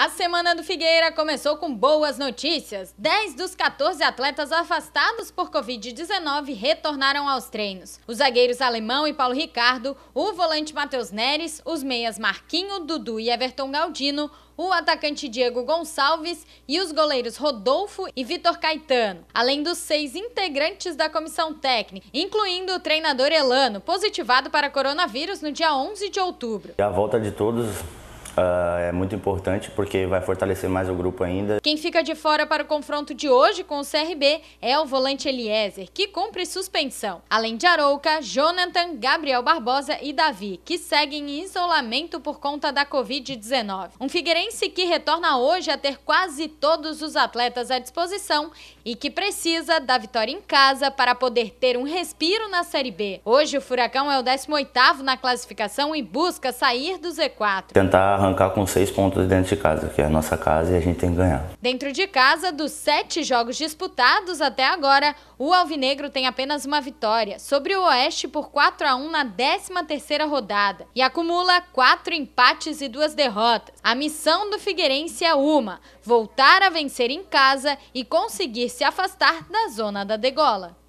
A semana do Figueira começou com boas notícias. 10 dos 14 atletas afastados por Covid-19 retornaram aos treinos. Os zagueiros Alemão e Paulo Ricardo, o volante Matheus Neres, os meias Marquinho, Dudu e Everton Galdino, o atacante Diego Gonçalves e os goleiros Rodolfo e Vitor Caetano, além dos seis integrantes da comissão técnica, incluindo o treinador Elano, positivado para coronavírus no dia 11 de outubro. A volta de todos Uh, é muito importante porque vai fortalecer mais o grupo ainda. Quem fica de fora para o confronto de hoje com o CRB é o volante Eliezer, que cumpre suspensão. Além de Arouca, Jonathan, Gabriel Barbosa e Davi, que seguem em isolamento por conta da Covid-19. Um figueirense que retorna hoje a ter quase todos os atletas à disposição e que precisa da vitória em casa para poder ter um respiro na Série B. Hoje o Furacão é o 18º na classificação e busca sair do Z4. Tentar arrancar com seis pontos dentro de casa, que é a nossa casa e a gente tem que ganhar. Dentro de casa, dos sete jogos disputados até agora, o Alvinegro tem apenas uma vitória sobre o Oeste por 4 a 1 na 13ª rodada e acumula quatro empates e duas derrotas. A missão do Figueirense é uma, voltar a vencer em casa e conseguir se afastar da zona da degola.